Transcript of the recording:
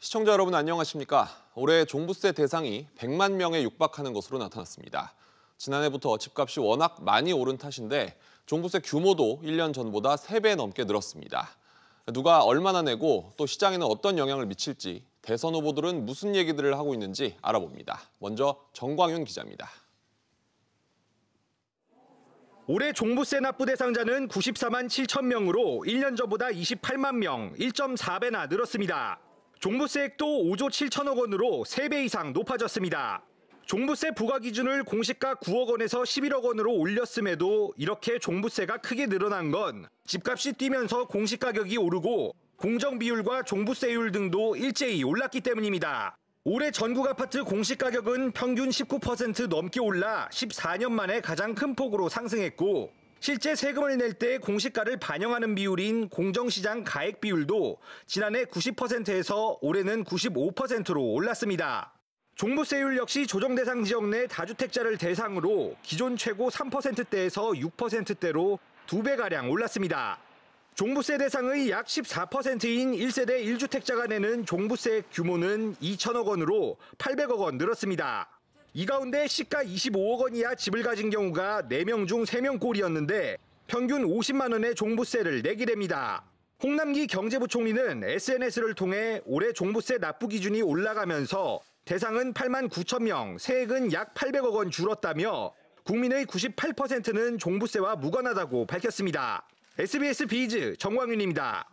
시청자 여러분 안녕하십니까? 올해 종부세 대상이 100만 명에 육박하는 것으로 나타났습니다. 지난해부터 집값이 워낙 많이 오른 탓인데 종부세 규모도 1년 전보다 3배 넘게 늘었습니다. 누가 얼마나 내고 또 시장에는 어떤 영향을 미칠지 대선 후보들은 무슨 얘기들을 하고 있는지 알아봅니다. 먼저 정광윤 기자입니다. 올해 종부세 납부 대상자는 94만 7천 명으로 1년 전보다 28만 명, 1.4배나 늘었습니다. 종부세액도 5조 7천억 원으로 3배 이상 높아졌습니다. 종부세 부과 기준을 공시가 9억 원에서 11억 원으로 올렸음에도 이렇게 종부세가 크게 늘어난 건 집값이 뛰면서 공시가격이 오르고 공정비율과 종부세율 등도 일제히 올랐기 때문입니다. 올해 전국 아파트 공시가격은 평균 19% 넘게 올라 14년 만에 가장 큰 폭으로 상승했고 실제 세금을 낼 때 공시가를 반영하는 비율인 공정시장 가액 비율도 지난해 90%에서 올해는 95%로 올랐습니다. 종부세율 역시 조정 대상 지역 내 다주택자를 대상으로 기존 최고 3%대에서 6%대로 2배가량 올랐습니다. 종부세 대상의 약 14%인 1세대 1주택자가 내는 종부세 규모는 2천억 원으로 800억 원 늘었습니다. 이 가운데 시가 25억 원 이하 집을 가진 경우가 4명 중 3명 꼴이었는데 평균 50만 원의 종부세를 내게 됩니다. 홍남기 경제부총리는 SNS를 통해 올해 종부세 납부 기준이 올라가면서 대상은 8만 9천 명, 세액은 약 800억 원 줄었다며 국민의 98%는 종부세와 무관하다고 밝혔습니다. SBS 비즈 정광윤입니다.